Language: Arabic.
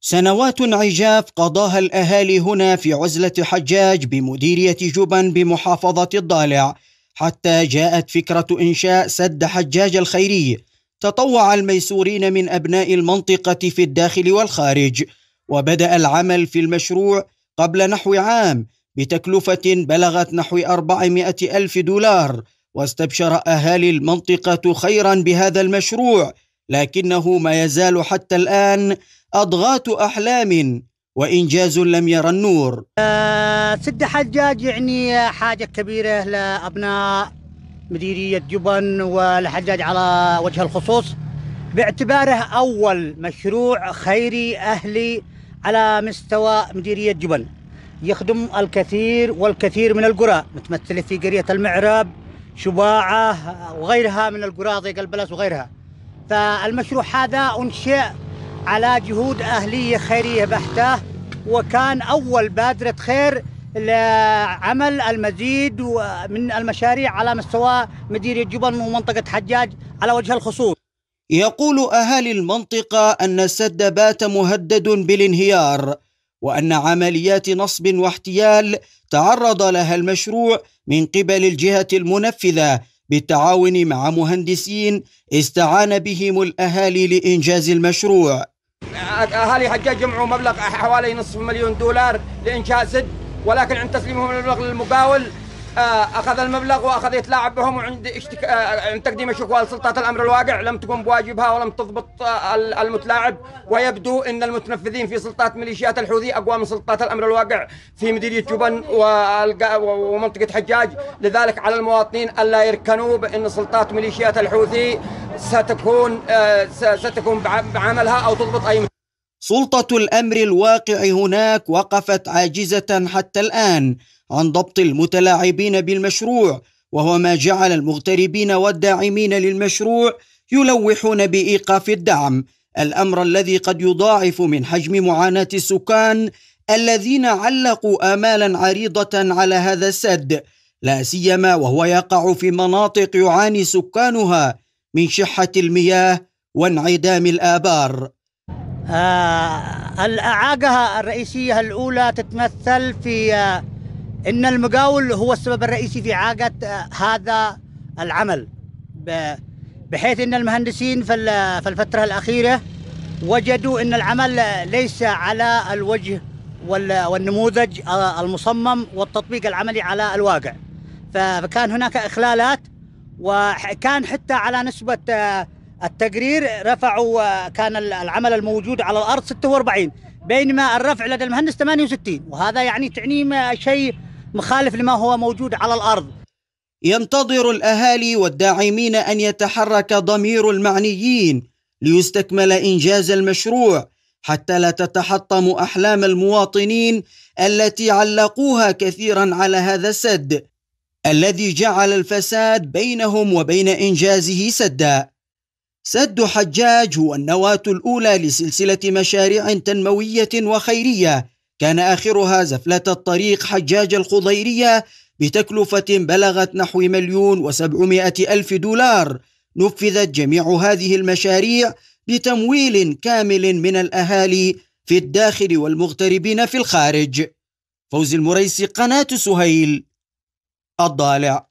سنوات عجاف قضاها الأهالي هنا في عزلة حجاج بمديرية جبن بمحافظة الضالع حتى جاءت فكرة إنشاء سد حجاج الخيري تطوع الميسورين من أبناء المنطقة في الداخل والخارج وبدأ العمل في المشروع قبل نحو عام بتكلفة بلغت نحو 400 ألف دولار واستبشر أهالي المنطقة خيرا بهذا المشروع لكنه ما يزال حتى الآن أضغاط أحلام وإنجاز لم يرى النور سد حجاج يعني حاجة كبيرة لأبناء مديرية جبن والحجاج على وجه الخصوص باعتباره أول مشروع خيري أهلي على مستوى مديرية جبن يخدم الكثير والكثير من القرى متمثلة في قرية المعرب شباعة وغيرها من القرى ضيق البلس وغيرها فالمشروع هذا أنشئ على جهود أهلية خيرية بحتة وكان أول بادرة خير لعمل المزيد من المشاريع على مستوى مديرية جبل ومنطقة حجاج على وجه الخصوص يقول أهالي المنطقة أن السد بات مهدد بالانهيار وأن عمليات نصب واحتيال تعرض لها المشروع من قبل الجهة المنفذة بالتعاون مع مهندسين استعان بهم الأهالي لإنجاز المشروع اهالي حجاج جمعوا مبلغ حوالي نصف مليون دولار لانشاء سد ولكن عند تسليمهم المبلغ للمقاول آه، اخذ المبلغ واخذ يتلاعب بهم وعند اشتك... آه، عند تقديم الشكوى لسلطات الامر الواقع لم تقوم بواجبها ولم تضبط آه، المتلاعب ويبدو ان المتنفذين في سلطات ميليشيات الحوثي اقوى من سلطات الامر الواقع في مديريه جبن ومنطقه حجاج لذلك على المواطنين الا يركنوا بان سلطات ميليشيات الحوثي ستكون آه، ستكون بعملها أو تضبط أي سلطة الأمر الواقع هناك وقفت عاجزة حتى الآن عن ضبط المتلاعبين بالمشروع وهو ما جعل المغتربين والداعمين للمشروع يلوحون بإيقاف الدعم الأمر الذي قد يضاعف من حجم معاناة السكان الذين علقوا آمالا عريضة على هذا السد لا سيما وهو يقع في مناطق يعاني سكانها من شحة المياه وانعدام الآبار آه الأعاقة الرئيسية الأولى تتمثل في آه أن المقاول هو السبب الرئيسي في إعاقة آه هذا العمل بحيث أن المهندسين في الفترة الأخيرة وجدوا أن العمل ليس على الوجه والنموذج آه، المصمم والتطبيق العملي على الواقع فكان هناك إخلالات وكان حتى على نسبة آه، التقرير رفعوا آه، كان العمل الموجود على الأرض 46 بينما الرفع لدى المهندس 68 وهذا يعني تعني شيء مخالف لما هو موجود على الأرض ينتظر الأهالي والداعمين أن يتحرك ضمير المعنيين ليستكمل إنجاز المشروع حتى لا تتحطم أحلام المواطنين التي علقوها كثيرا على هذا السد الذي جعل الفساد بينهم وبين إنجازه سدا سد حجاج هو النواة الأولى لسلسلة مشاريع تنموية وخيرية كان آخرها زفلة الطريق حجاج الخضيرية بتكلفة بلغت نحو مليون وسبعمائة ألف دولار نفذت جميع هذه المشاريع بتمويل كامل من الأهالي في الداخل والمغتربين في الخارج فوزي المريسي قناة سهيل الضالع